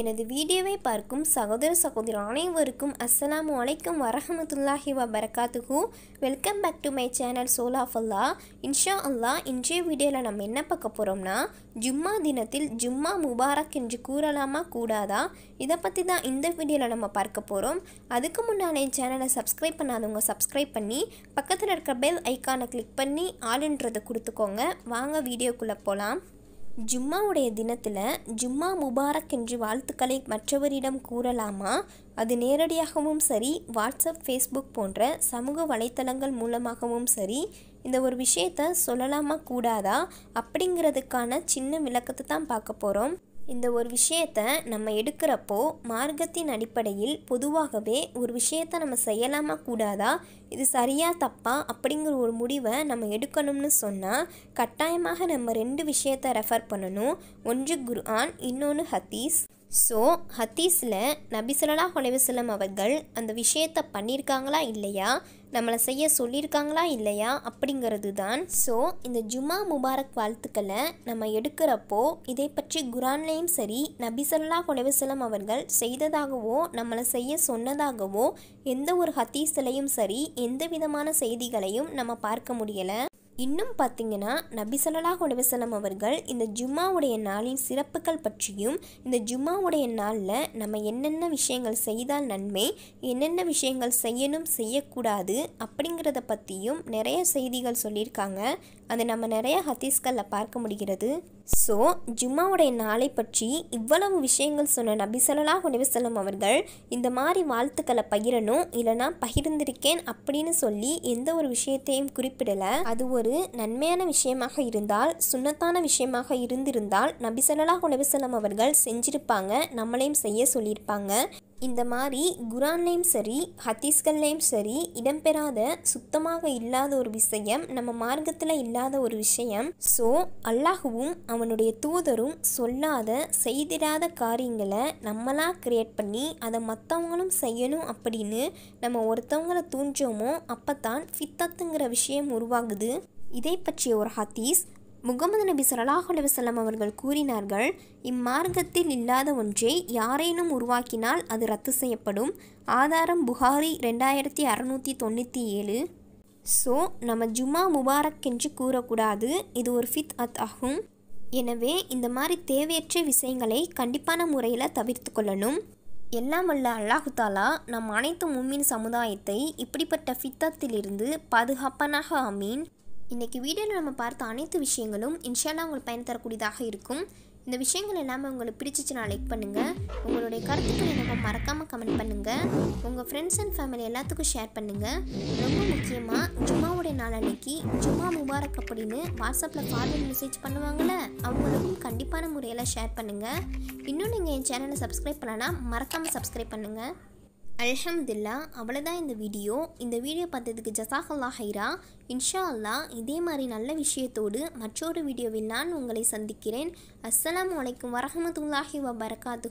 எனது வீடியோவை பார்க்கும் சகோதர சகோதரி அனைவருக்கும் அஸ்லாம் வலைக்கம் வரஹமத்துல்லாஹி வபரகாத்துகு welcome back to my channel சோலா ஃபுல்லா இன்ஷா அல்லா இன்றைய வீடியோவில் நம்ம என்ன பார்க்க போகிறோம்னா ஜும்மா தினத்தில் ஜும்மா முபாரக் என்று கூறலாமா கூடாதா இதை பற்றி தான் இந்த வீடியோவில் நம்ம பார்க்க போகிறோம் அதுக்கு முன்னாலே என் சேனலை சப்ஸ்கிரைப் பண்ணாதவங்க சப்ஸ்கிரைப் பண்ணி பக்கத்தில் இருக்கிற பெல் ஐக்கானை கிளிக் பண்ணி ஆளுன்றதை கொடுத்துக்கோங்க வாங்க வீடியோக்குள்ளே போகலாம் ஜும்மாவுடைய தினத்தில் ஜும்மா முபாரக் என்று வாழ்த்துக்களை மற்றவரிடம் கூறலாமா அது நேரடியாகவும் சரி வாட்ஸ்அப் ஃபேஸ்புக் போன்ற சமூக வலைத்தளங்கள் மூலமாகவும் சரி இந்த ஒரு விஷயத்த சொல்லலாமா கூடாதா அப்படிங்கிறதுக்கான சின்ன விளக்கத்தை தான் பார்க்க போகிறோம் இந்த ஒரு விஷயத்தை நம்ம எடுக்கிறப்போ மார்க்கத்தின் அடிப்படையில் பொதுவாகவே ஒரு விஷயத்தை நம்ம செய்யலாமா கூடாதா இது சரியா தப்பா அப்படிங்கிற ஒரு முடிவை நம்ம எடுக்கணும்னு சொன்னால் கட்டாயமாக நம்ம ரெண்டு விஷயத்த ரெஃபர் பண்ணணும் ஒன்று குர்ஆன் இன்னொன்று ஹத்தீஸ் ஸோ ஹத்தீஸில் நபிசுல்லா ஹொலைவசலம் அவர்கள் அந்த விஷயத்தை பண்ணியிருக்காங்களா இல்லையா நம்மளை செய்ய சொல்லியிருக்காங்களா இல்லையா அப்படிங்கிறது தான் ஸோ இந்த ஜுமா முபாரக் வாழ்த்துக்களை நம்ம எடுக்கிறப்போ இதை பற்றி குரான்லேயும் சரி நபிசல்லா குலவசலம் அவர்கள் செய்ததாகவோ நம்மளை செய்ய சொன்னதாகவோ எந்த ஒரு ஹத்தீஸ்லையும் சரி எந்த விதமான செய்திகளையும் நம்ம பார்க்க முடியலை இன்னும் பார்த்தீங்கன்னா நபி சொல்லாஹ் உலவசலம் அவர்கள் இந்த ஜும்மாவுடைய நாளின் சிறப்புகள் பற்றியும் இந்த ஜும்மாவுடைய நாளில் நம்ம என்னென்ன விஷயங்கள் செய்தால் நன்மை என்னென்ன விஷயங்கள் செய்யணும் செய்யக்கூடாது அப்படிங்கிறத பற்றியும் நிறைய செய்திகள் சொல்லியிருக்காங்க அதை நம்ம நிறைய ஹதீஸ்களில் பார்க்க முடிகிறது ஸோ ஜும்மாவுடைய நாளை பற்றி இவ்வளவு விஷயங்கள் சொன்ன நபி சொல்லலா உணவுசலம் அவர்கள் இந்த மாதிரி வாழ்த்துக்களை பகிரணும் இல்லைனா பகிர்ந்திருக்கேன் அப்படின்னு சொல்லி எந்த ஒரு விஷயத்தையும் குறிப்பிடலை அது ஒரு ஒரு நன்மையான விஷயமாக இருந்தால் சுண்ணத்தான விஷயமாக இருந்திருந்தால் நபி சொல்லலா அவர்கள் செஞ்சிருப்பாங்க நம்மளையும் செய்ய சொல்லியிருப்பாங்க இந்த மாதிரி குரான்லேயும் சரி ஹத்தீஸ்கள்லேயும் சரி இடம்பெறாத சுத்தமாக இல்லாத ஒரு விஷயம் நம்ம மார்க்கத்தில் இல்லாத ஒரு விஷயம் ஸோ அல்லாஹுவும் அவனுடைய தூதரும் சொல்லாத செய்திடாத காரியங்களை நம்மளாக கிரியேட் பண்ணி அதை மற்றவங்களும் செய்யணும் அப்படின்னு நம்ம ஒருத்தவங்களை தூஞ்சோமோ அப்போ தான் ஃபித்தத்துங்கிற விஷயம் உருவாகுது இதை பற்றிய ஒரு ஹத்தீஸ் முகமது நபி சொல்லாஹ் அலுவலம் அவர்கள் கூறினார்கள் இம்மார்க்கத்தில் இல்லாத ஒன்றை யாரேனும் உருவாக்கினால் அது ரத்து செய்யப்படும் ஆதாரம் புகாரி ரெண்டாயிரத்தி அறநூற்றி தொண்ணூற்றி ஏழு ஸோ நம்ம ஜுமா முபாரக் என்று கூறக்கூடாது இது ஒரு ஃபித் அத் ஆகும் எனவே இந்த மாதிரி தேவையற்ற விஷயங்களை கண்டிப்பான முறையில் தவிர்த்து கொள்ளணும் எல்லாம் வல்ல அல்லாஹுத்தாலா நம் அனைத்து மும்மின் சமுதாயத்தை இப்படிப்பட்ட ஃபித்தத்திலிருந்து பாதுகாப்பனாக அமீன் இன்றைக்கி வீடியோவில் நம்ம பார்த்த அனைத்து விஷயங்களும் இன்ஷால்லா உங்களுக்கு பயன் தரக்கூடியதாக இருக்கும் இந்த விஷயங்கள் எல்லாமே உங்களுக்கு பிடிச்சிச்சுன்னா லைக் பண்ணுங்கள் உங்களுடைய கருத்துக்கள் எனக்கு மறக்காமல் கமெண்ட் பண்ணுங்கள் உங்கள் ஃப்ரெண்ட்ஸ் அண்ட் ஃபேமிலி எல்லாத்துக்கும் ஷேர் பண்ணுங்கள் ரொம்ப முக்கியமாக ஜுமாவுடைய நாள் அன்னைக்கு ஜுமா முபாரக் அப்படின்னு வாட்ஸ்அப்பில் ஃபார்வர்ட் மெசேஜ் பண்ணுவாங்கள்ல அவங்களுக்கும் கண்டிப்பான முறையில் ஷேர் பண்ணுங்கள் இன்னும் நீங்கள் என் சேனலை சப்ஸ்கிரைப் பண்ணலன்னா மறக்காமல் சப்ஸ்கிரைப் பண்ணுங்கள் அல்ஹம்துல்லா அவ்வளோதான் இந்த வீடியோ இந்த வீடியோ பார்த்ததுக்கு ஜசாஹல்லா ஹைரா இன்ஷா அல்லா இதே மாதிரி நல்ல விஷயத்தோடு மற்றொரு வீடியோவில் நான் உங்களை சந்திக்கிறேன் அஸ்ஸலாம் வலைக்கம் வரமத்துல்லாஹி வபரகாத்து